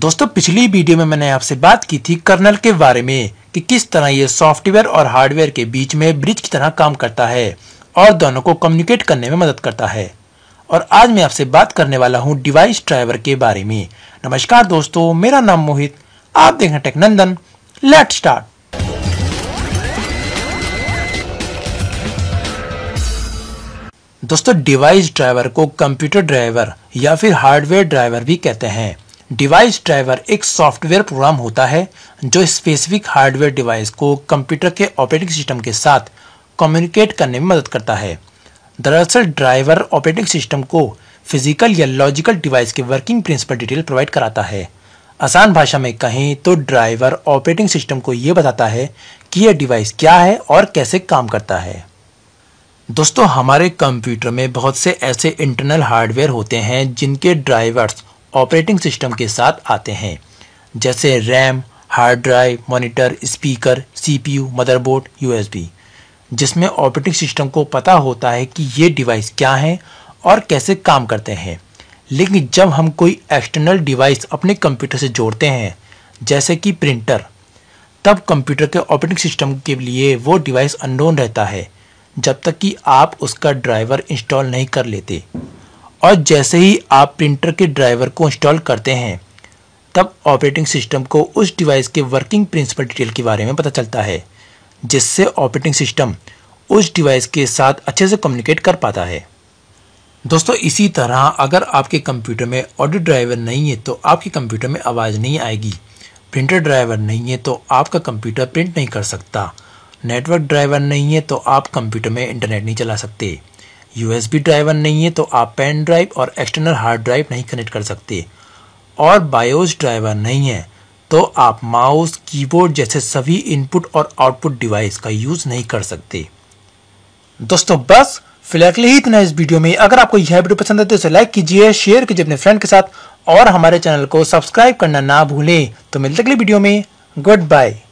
दोस्तों पिछली वीडियो में मैंने आपसे बात की थी कर्नल के बारे में कि किस तरह ये सॉफ्टवेयर और हार्डवेयर के बीच में ब्रिज की तरह काम करता है और दोनों को कम्युनिकेट करने में मदद करता है और आज मैं आपसे बात करने वाला हूँ डिवाइस ड्राइवर के बारे में नमस्कार दोस्तों मेरा नाम मोहित आप देख रहे टेकनंदन लेट स्टार्ट दोस्तों डिवाइस ड्राइवर को कंप्यूटर ड्राइवर या फिर हार्डवेयर ड्राइवर भी कहते हैं डिवाइस ड्राइवर एक सॉफ्टवेयर प्रोग्राम होता है जो स्पेसिफिक हार्डवेयर डिवाइस को कंप्यूटर के ऑपरेटिंग सिस्टम के साथ कम्युनिकेट करने में मदद करता है दरअसल ड्राइवर ऑपरेटिंग सिस्टम को फिजिकल या लॉजिकल डिवाइस के वर्किंग प्रिंसिपल डिटेल प्रोवाइड कराता है आसान भाषा में कहें तो ड्राइवर ऑपरेटिंग सिस्टम को ये बताता है कि यह डिवाइस क्या है और कैसे काम करता है दोस्तों हमारे कंप्यूटर में बहुत से ऐसे इंटरनल हार्डवेयर होते हैं जिनके ड्राइवर्स ऑपरेटिंग सिस्टम के साथ आते हैं जैसे RAM hard drive monitor speaker CPU motherboard USB जिसमें ऑपरेटिंग सिस्टम को पता होता है कि ये डिवाइस क्या हैं और कैसे काम करते हैं लेकिन जब हम कोई एक्सटर्नल डिवाइस अपने कंप्यूटर से जोड़ते हैं जैसे कि प्रिंटर तब कंप्यूटर के ऑपरेटिंग सिस्टम के लिए वो डिवाइस अनडोन रहता है जब तक कि आप उसका ड्राइवर इंस्टॉल नहीं कर लेते और जैसे ही आप प्रिंटर के ड्राइवर को इंस्टॉल करते हैं तब ऑपरेटिंग सिस्टम को उस डिवाइस के वर्किंग प्रिंसिपल डिटेल के बारे में पता चलता है जिससे ऑपरेटिंग सिस्टम उस डिवाइस के साथ अच्छे से कम्युनिकेट कर पाता है दोस्तों इसी तरह अगर आपके कंप्यूटर में ऑडियो ड्राइवर नहीं है तो आपके कंप्यूटर में आवाज़ नहीं आएगी प्रिंटर ड्राइवर नहीं है तो आपका कंप्यूटर प्रिंट नहीं कर सकता नेटवर्क ड्राइवर नहीं है तो आप कंप्यूटर में इंटरनेट नहीं चला सकते यूएसबी ड्राइवर नहीं है तो आप पेन ड्राइव और एक्सटर्नल हार्ड ड्राइव नहीं कनेक्ट कर सकते और बायोस ड्राइवर नहीं है तो आप माउस कीबोर्ड जैसे सभी इनपुट और आउटपुट डिवाइस का यूज़ नहीं कर सकते दोस्तों बस फिलहाल के लिए इतना इस वीडियो में अगर आपको यह वीडियो पसंद है तो इसे लाइक कीजिए शेयर कीजिए अपने फ्रेंड के साथ और हमारे चैनल को सब्सक्राइब करना ना भूलें तो मिलते अगले वीडियो में गुड बाय